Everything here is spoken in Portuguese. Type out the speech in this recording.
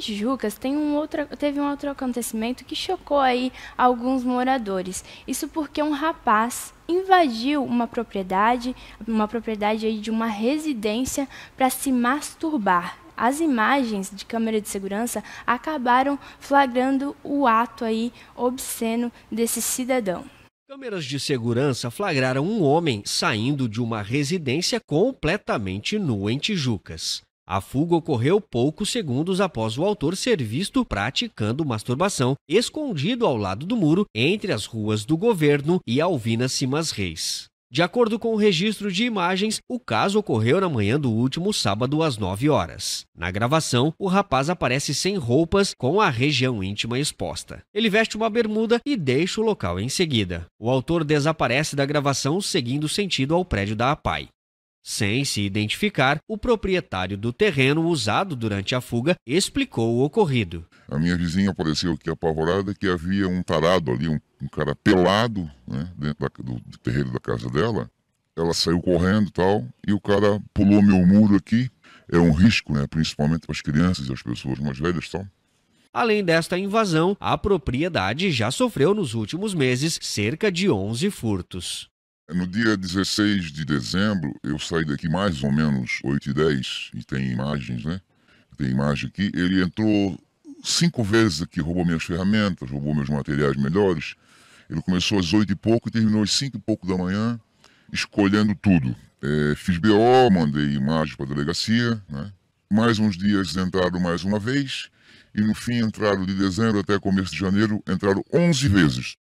Tijucas tem um outro, teve um outro acontecimento que chocou aí alguns moradores. Isso porque um rapaz invadiu uma propriedade, uma propriedade aí de uma residência para se masturbar as imagens de câmera de segurança acabaram flagrando o ato aí obsceno desse cidadão. Câmeras de segurança flagraram um homem saindo de uma residência completamente nu em Tijucas. A fuga ocorreu poucos segundos após o autor ser visto praticando masturbação, escondido ao lado do muro, entre as ruas do governo e Alvina Simas Reis. De acordo com o registro de imagens, o caso ocorreu na manhã do último sábado às 9 horas. Na gravação, o rapaz aparece sem roupas, com a região íntima exposta. Ele veste uma bermuda e deixa o local em seguida. O autor desaparece da gravação seguindo sentido ao prédio da APAI. Sem se identificar, o proprietário do terreno usado durante a fuga explicou o ocorrido. A minha vizinha apareceu aqui apavorada que havia um tarado ali, um, um cara pelado, né, dentro da, do, do, terreno da casa dela. Ela saiu correndo tal, e o cara pulou meu muro aqui. É um risco, né, principalmente para as crianças e as pessoas mais velhas tal. Além desta invasão, a propriedade já sofreu nos últimos meses cerca de 11 furtos. No dia 16 de dezembro, eu saí daqui mais ou menos 8 e 10, e tem imagens, né? Tem imagem aqui. Ele entrou cinco vezes aqui, roubou minhas ferramentas, roubou meus materiais melhores. Ele começou às 8 e pouco e terminou às 5 e pouco da manhã, escolhendo tudo. É, fiz BO, mandei imagem para a delegacia, né? Mais uns dias entraram mais uma vez, e no fim entraram de dezembro até começo de janeiro, entraram 11 vezes.